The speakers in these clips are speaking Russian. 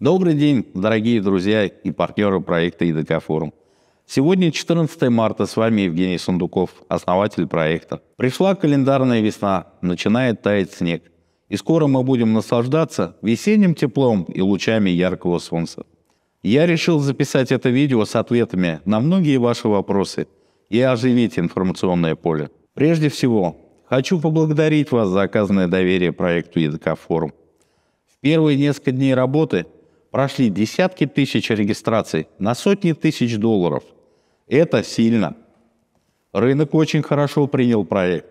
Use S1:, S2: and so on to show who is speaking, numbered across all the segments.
S1: Добрый день, дорогие друзья и партнеры проекта ИДК Форум. Сегодня 14 марта, с вами Евгений Сундуков, основатель проекта. Пришла календарная весна, начинает таять снег. И скоро мы будем наслаждаться весенним теплом и лучами яркого солнца. Я решил записать это видео с ответами на многие ваши вопросы и оживить информационное поле. Прежде всего, хочу поблагодарить вас за оказанное доверие проекту ИДК Форум. В первые несколько дней работы – прошли десятки тысяч регистраций на сотни тысяч долларов. Это сильно. Рынок очень хорошо принял проект.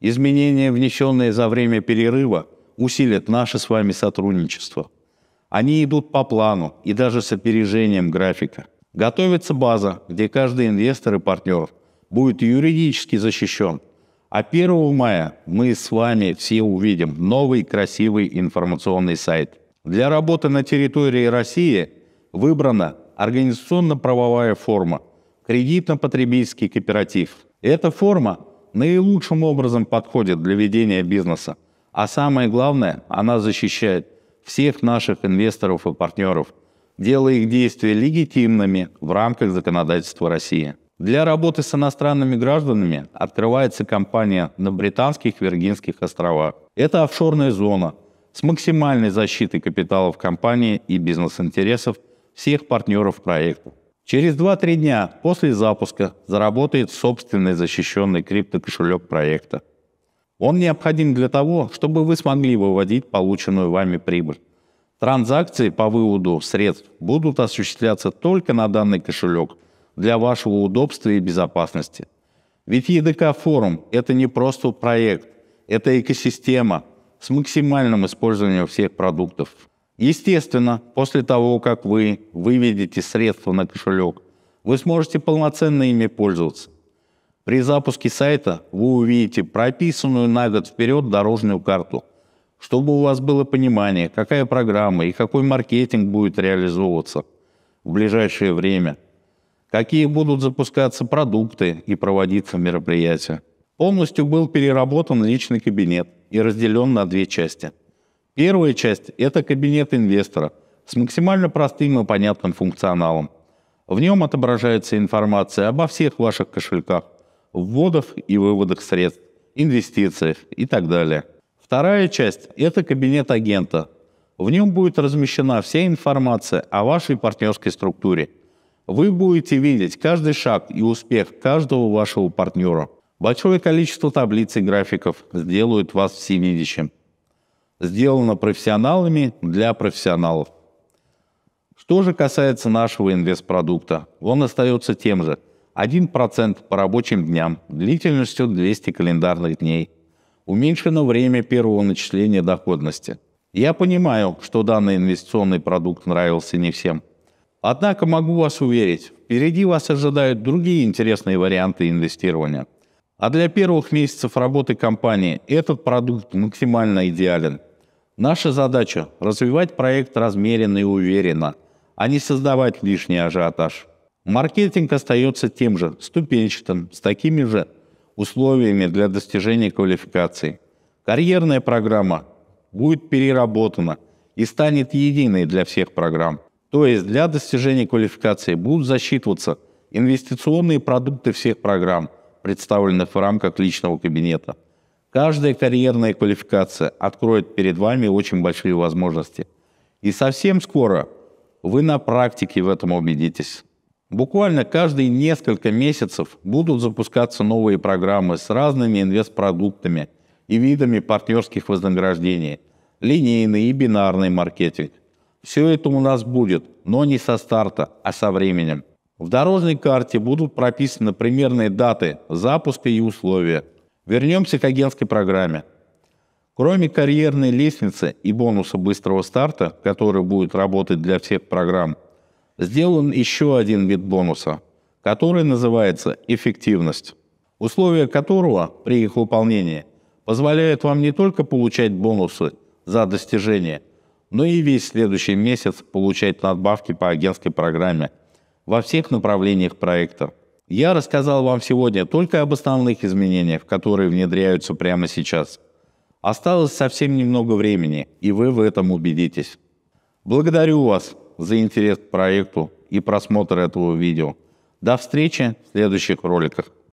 S1: Изменения, внесенные за время перерыва, усилят наше с вами сотрудничество. Они идут по плану и даже с опережением графика. Готовится база, где каждый инвестор и партнер будет юридически защищен. А 1 мая мы с вами все увидим новый красивый информационный сайт – для работы на территории России выбрана организационно-правовая форма – кредитно-потребительский кооператив. Эта форма наилучшим образом подходит для ведения бизнеса, а самое главное, она защищает всех наших инвесторов и партнеров, делая их действия легитимными в рамках законодательства России. Для работы с иностранными гражданами открывается компания на Британских Виргинских островах. Это офшорная зона – с максимальной защитой капиталов компании и бизнес-интересов всех партнеров проекта. Через 2-3 дня после запуска заработает собственный защищенный криптокошелек проекта. Он необходим для того, чтобы вы смогли выводить полученную вами прибыль. Транзакции по выводу средств будут осуществляться только на данный кошелек для вашего удобства и безопасности. Ведь ЕДК-форум Forum это не просто проект, это экосистема – с максимальным использованием всех продуктов. Естественно, после того, как вы выведете средства на кошелек, вы сможете полноценно ими пользоваться. При запуске сайта вы увидите прописанную на год вперед дорожную карту, чтобы у вас было понимание, какая программа и какой маркетинг будет реализовываться в ближайшее время, какие будут запускаться продукты и проводиться мероприятия. Полностью был переработан личный кабинет и разделен на две части. Первая часть – это кабинет инвестора с максимально простым и понятным функционалом. В нем отображается информация обо всех ваших кошельках, вводах и выводах средств, инвестициях и так далее. Вторая часть – это кабинет агента. В нем будет размещена вся информация о вашей партнерской структуре. Вы будете видеть каждый шаг и успех каждого вашего партнера – Большое количество таблиц и графиков сделают вас всевидящим. Сделано профессионалами для профессионалов. Что же касается нашего инвестпродукта, он остается тем же. 1% по рабочим дням, длительностью 200 календарных дней. Уменьшено время первого начисления доходности. Я понимаю, что данный инвестиционный продукт нравился не всем. Однако могу вас уверить, впереди вас ожидают другие интересные варианты инвестирования – а для первых месяцев работы компании этот продукт максимально идеален. Наша задача – развивать проект размеренно и уверенно, а не создавать лишний ажиотаж. Маркетинг остается тем же, ступенчатым, с такими же условиями для достижения квалификации. Карьерная программа будет переработана и станет единой для всех программ. То есть для достижения квалификации будут засчитываться инвестиционные продукты всех программ – представленных в рамках личного кабинета. Каждая карьерная квалификация откроет перед вами очень большие возможности. И совсем скоро вы на практике в этом убедитесь. Буквально каждые несколько месяцев будут запускаться новые программы с разными инвестпродуктами и видами партнерских вознаграждений, линейный и бинарный маркетинг. Все это у нас будет, но не со старта, а со временем. В дорожной карте будут прописаны примерные даты запуска и условия. Вернемся к агентской программе. Кроме карьерной лестницы и бонуса быстрого старта, который будет работать для всех программ, сделан еще один вид бонуса, который называется эффективность, условия которого при их выполнении позволяют вам не только получать бонусы за достижение, но и весь следующий месяц получать надбавки по агентской программе – во всех направлениях проекта. Я рассказал вам сегодня только об основных изменениях, которые внедряются прямо сейчас. Осталось совсем немного времени, и вы в этом убедитесь. Благодарю вас за интерес к проекту и просмотр этого видео. До встречи в следующих роликах.